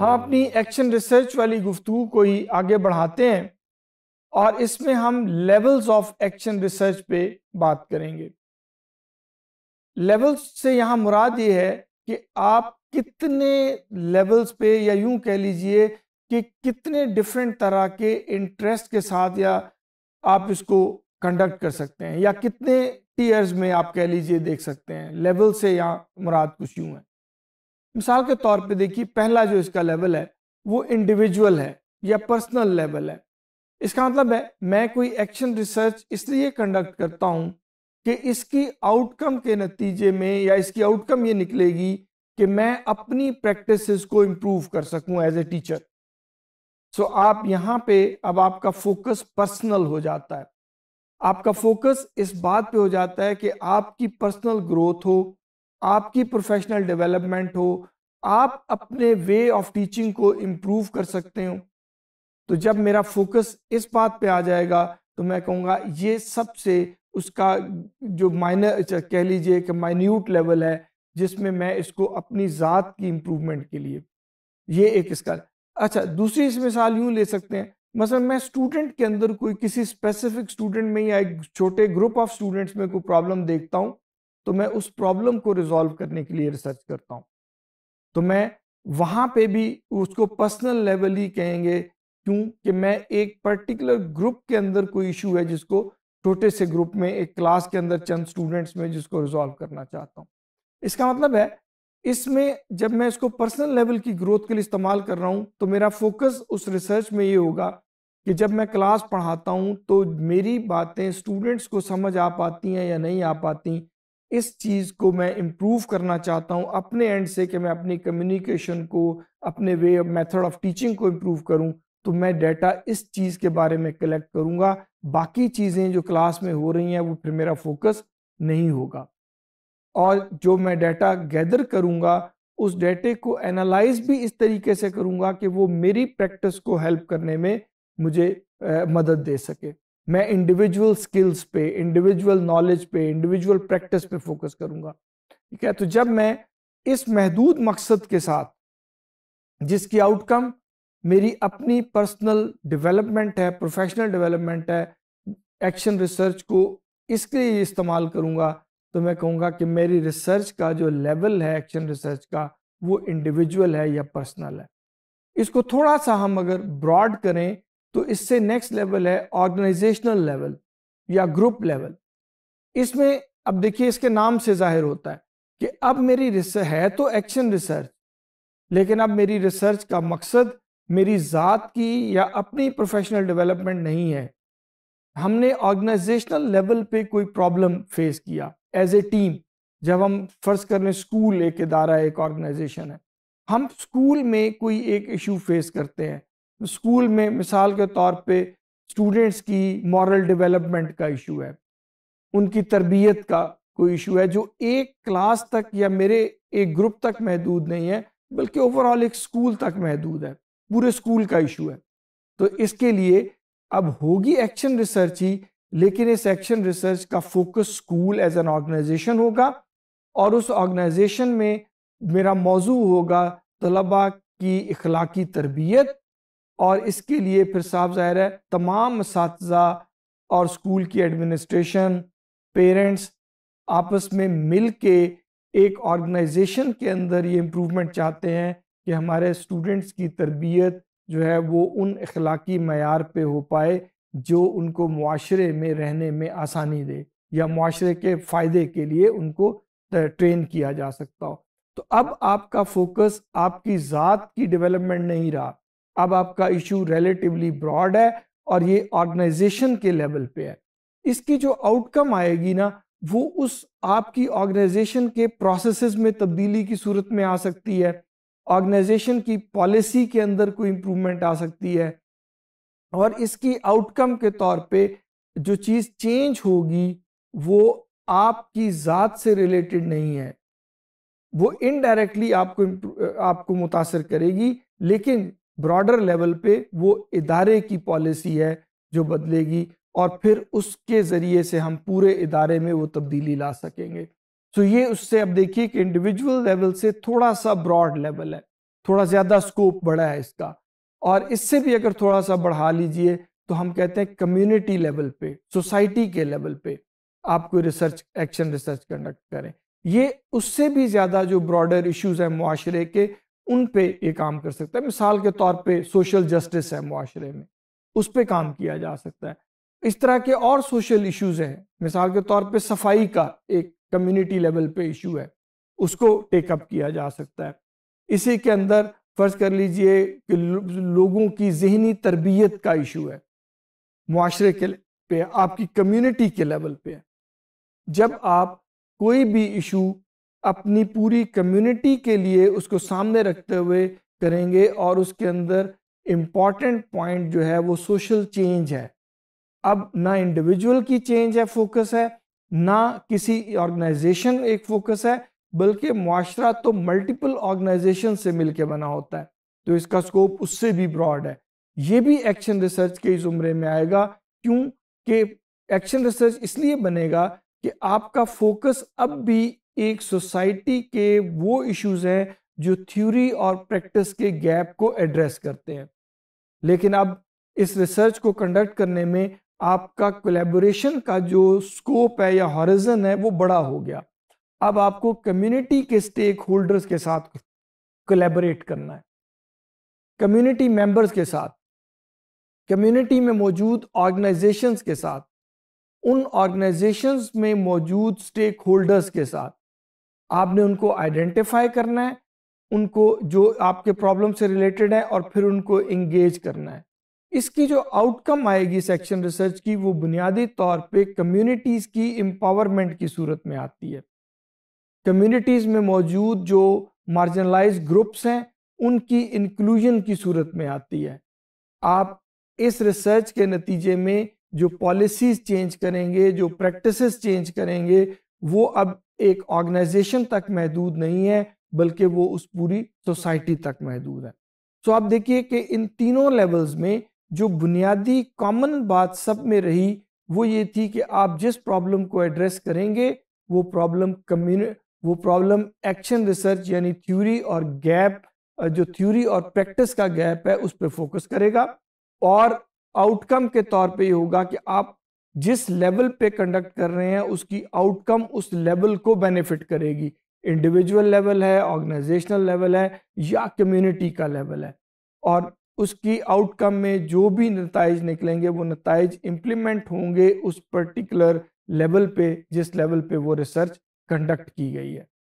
हम अपनी action research वाली गुफ्तु को ही आगे बढ़ाते हैं और इसमें हम लेवल्स ऑफ एक्शन रिसर्च पे बात करेंगे लेवल्स से यहाँ मुराद ये है कि आप कितने लेवल्स पे या यूं कह लीजिए कि कितने डिफरेंट तरह के इंटरेस्ट के साथ या आप इसको कंडक्ट कर सकते हैं या कितने टीयर्स में आप कह लीजिए देख सकते हैं लेवल से यहाँ मुराद कुछ यूँ है मिसाल के तौर पे देखिए पहला जो इसका लेवल है वो इंडिविजुअल है या पर्सनल लेवल है इसका मतलब है मैं कोई एक्शन रिसर्च इसलिए कंडक्ट करता हूँ कि इसकी आउटकम के नतीजे में या इसकी आउटकम ये निकलेगी कि मैं अपनी प्रैक्टिसेस को इम्प्रूव कर सकूं एज ए टीचर सो आप यहाँ पे अब आपका फोकस पर्सनल हो जाता है आपका फोकस इस बात पे हो जाता है कि आपकी पर्सनल ग्रोथ हो आपकी प्रोफेशनल डेवलपमेंट हो आप अपने वे ऑफ टीचिंग को इम्प्रूव कर सकते हो तो जब मेरा फोकस इस बात पे आ जाएगा तो मैं कहूँगा ये सबसे उसका जो माइनर अच्छा, कह लीजिए कि माइन्यूट लेवल है जिसमें मैं इसको अपनी ज़ात की इम्प्रूवमेंट के लिए ये एक इसका अच्छा दूसरी इस मिसाल यूँ ले सकते हैं मतलब मैं स्टूडेंट के अंदर कोई किसी स्पेसिफिक स्टूडेंट में या एक छोटे ग्रुप ऑफ स्टूडेंट्स में कोई प्रॉब्लम देखता हूँ तो मैं उस प्रॉब्लम को रिजॉल्व करने के लिए रिसर्च करता हूँ तो मैं वहाँ पे भी उसको पर्सनल लेवल ही कहेंगे क्योंकि मैं एक पर्टिकुलर ग्रुप के अंदर कोई इशू है जिसको छोटे से ग्रुप में एक क्लास के अंदर चंद स्टूडेंट्स में जिसको रिजॉल्व करना चाहता हूँ इसका मतलब है इसमें जब मैं इसको पर्सनल लेवल की ग्रोथ के लिए इस्तेमाल कर रहा हूँ तो मेरा फोकस उस रिसर्च में ये होगा कि जब मैं क्लास पढ़ाता हूँ तो मेरी बातें स्टूडेंट्स को समझ आ पाती हैं या नहीं आ पाती इस चीज़ को मैं इम्प्रूव करना चाहता हूँ अपने एंड से कि मैं अपनी कम्युनिकेशन को अपने way of method of teaching को इम्प्रूव करूँ तो मैं डेटा इस चीज़ के बारे में कलेक्ट करूँगा बाकी चीज़ें जो क्लास में हो रही हैं वो फिर मेरा फोकस नहीं होगा और जो मैं डेटा गैदर करूँगा उस डेटे को एनालाइज भी इस तरीके से करूँगा कि वो मेरी प्रैक्टिस को हेल्प करने में मुझे आ, मदद दे सके मैं इंडिविजुअल स्किल्स पे इंडिविजुअल नॉलेज पे इंडिविजुअल प्रैक्टिस पे फोकस करूंगा ठीक है तो जब मैं इस महदूद मकसद के साथ जिसकी आउटकम मेरी अपनी पर्सनल डेवलपमेंट है प्रोफेशनल डेवलपमेंट है एक्शन रिसर्च को इसके लिए इस्तेमाल करूंगा तो मैं कहूंगा कि मेरी रिसर्च का जो लेवल है एक्शन रिसर्च का वो इंडिविजुअल है या पर्सनल है इसको थोड़ा सा हम अगर ब्रॉड करें तो इससे नेक्स्ट लेवल है ऑर्गेनाइजेशनल लेवल या ग्रुप लेवल इसमें अब देखिए इसके नाम से जाहिर होता है कि अब मेरी रिसर्च है तो एक्शन रिसर्च लेकिन अब मेरी रिसर्च का मकसद मेरी ज़ात की या अपनी प्रोफेशनल डेवलपमेंट नहीं है हमने ऑर्गेनाइजेशनल लेवल पे कोई प्रॉब्लम फेस किया एज ए टीम जब हम फर्ज कर रहे स्कूल एक इदारा एक ऑर्गेनाइजेशन है हम स्कूल में कोई एक इशू फेस करते हैं स्कूल में मिसाल के तौर पे स्टूडेंट्स की मॉरल डेवलपमेंट का इशू है उनकी तरबियत का कोई इशू है जो एक क्लास तक या मेरे एक ग्रुप तक महदूद नहीं है बल्कि ओवरऑल एक स्कूल तक महदूद है पूरे स्कूल का इशू है तो इसके लिए अब होगी एक्शन रिसर्च ही लेकिन इस एक्शन रिसर्च का focus school as an organisation होगा और उस ऑर्गेनाइजेशन में मेरा मौजू होगा तलबा की इखलाकी तरबियत और इसके लिए फिर साफ जाहिर है तमाम इस और स्कूल की एडमिनिस्ट्रेशन पेरेंट्स आपस में मिल के एक ऑर्गेनाइजेशन के अंदर ये इम्प्रूवमेंट चाहते हैं कि हमारे स्टूडेंट्स की तरबियत जो है वो उन अखलाकी मैार पे हो पाए जो उनको माशरे में रहने में आसानी दे या माशरे के फ़ायदे के लिए उनको ट्रेन किया जा सकता हो तो अब आपका फोकस आपकी ज़ात की डेवलपमेंट नहीं रहा अब आपका इशू रिलेटिवली ब्रॉड है और ये ऑर्गेनाइजेशन के लेवल पे है इसकी जो आउटकम आएगी ना वो उस आपकी ऑर्गेनाइजेशन के प्रोसेस में तब्दीली की सूरत में आ सकती है ऑर्गेनाइजेशन की पॉलिसी के अंदर कोई इम्प्रूवमेंट आ सकती है और इसकी आउटकम के तौर पे जो चीज़ चेंज होगी वो आपकी ज़ात से रिलेटेड नहीं है वो इनडायरेक्टली आपको आपको मुतासर करेगी लेकिन ब्रॉडर लेवल पे वो इदारे की पॉलिसी है जो बदलेगी और फिर उसके ज़रिए से हम पूरे इदारे में वो तब्दीली ला सकेंगे तो ये उससे अब देखिए कि इंडिविजुअल लेवल से थोड़ा सा ब्रॉड लेवल है थोड़ा ज़्यादा स्कोप बड़ा है इसका और इससे भी अगर थोड़ा सा बढ़ा लीजिए तो हम कहते हैं कम्युनिटी लेवल पे सोसाइटी के लेवल पे आप कोई रिसर्च एक्शन रिसर्च कंडक्ट करें ये उससे भी ज़्यादा जो ब्रॉडर इश्यूज हैं माशरे के उन पे ये काम कर सकता है मिसाल के तौर पे सोशल जस्टिस है मुआरे में उस पर काम किया जा सकता है इस तरह के और सोशल इश्यूज हैं मिसाल के तौर पे सफाई का एक कम्युनिटी लेवल पे इशू है उसको टेकअप किया जा सकता है इसी के अंदर फ़र्ज़ कर लीजिए कि लोगों की जहनी तरबियत का इशू है माशरे के पे आपकी कम्युनिटी के लेवल पे है जब आप कोई भी इशू अपनी पूरी कम्युनिटी के लिए उसको सामने रखते हुए करेंगे और उसके अंदर इम्पॉर्टेंट पॉइंट जो है वो सोशल चेंज है अब ना इंडिविजुअल की चेंज है फोकस है ना किसी ऑर्गेनाइजेशन एक फोकस है बल्कि मुआरा तो मल्टीपल ऑर्गेनाइजेशन से मिलके बना होता है तो इसका स्कोप उससे भी ब्रॉड है ये भी एक्शन रिसर्च के इस उम्र में आएगा क्योंकि एक्शन रिसर्च इसलिए बनेगा कि आपका फोकस अब भी एक सोसाइटी के वो इश्यूज हैं जो थ्योरी और प्रैक्टिस के गैप को एड्रेस करते हैं लेकिन अब इस रिसर्च को कंडक्ट करने में आपका कोलेबोरेशन का जो स्कोप है या हॉरिजन है वो बड़ा हो गया अब आपको कम्युनिटी के स्टेक होल्डर्स के साथ कोलेबोरेट करना है कम्युनिटी मेंबर्स के साथ कम्युनिटी में मौजूद ऑर्गेनाइजेशंस के साथ उन ऑर्गेनाइजेशंस में मौजूद स्टेक होल्डर्स के साथ आपने उनको आइडेंटिफाई करना है उनको जो आपके प्रॉब्लम से रिलेटेड है और फिर उनको इंगेज करना है इसकी जो आउटकम आएगी सेक्शन रिसर्च की वो बुनियादी तौर पे कम्युनिटीज़ की एम्पावरमेंट की सूरत में आती है कम्युनिटीज़ में मौजूद जो मार्जिनलाइज ग्रुप्स हैं उनकी इंक्लूजन की सूरत में आती है आप इस रिसर्च के नतीजे में जो पॉलिसीज़ चेंज करेंगे जो प्रैक्टिसेस चेंज करेंगे वो अब एक ऑर्गेनाइजेशन तक महदूद नहीं है बल्कि वो उस पूरी सोसाइटी तक महदूद है तो आप देखिए कि इन तीनों लेवल्स में जो बुनियादी कॉमन बात सब में रही वो ये थी कि आप जिस प्रॉब्लम को एड्रेस करेंगे वो प्रॉब्लम कम्युनि वो प्रॉब्लम एक्शन रिसर्च यानी थ्योरी और गैप जो थ्योरी और प्रैक्टिस का गैप है उस पर फोकस करेगा और आउटकम के तौर पे ये होगा कि आप जिस लेवल पे कंडक्ट कर रहे हैं उसकी आउटकम उस लेवल को बेनिफिट करेगी इंडिविजुअल लेवल है ऑर्गेनाइजेशनल लेवल है या कम्युनिटी का लेवल है और उसकी आउटकम में जो भी नतज निकलेंगे वो नतज इम्प्लीमेंट होंगे उस पर्टिकुलर लेवल पे जिस लेवल पे वो रिसर्च कंडक्ट की गई है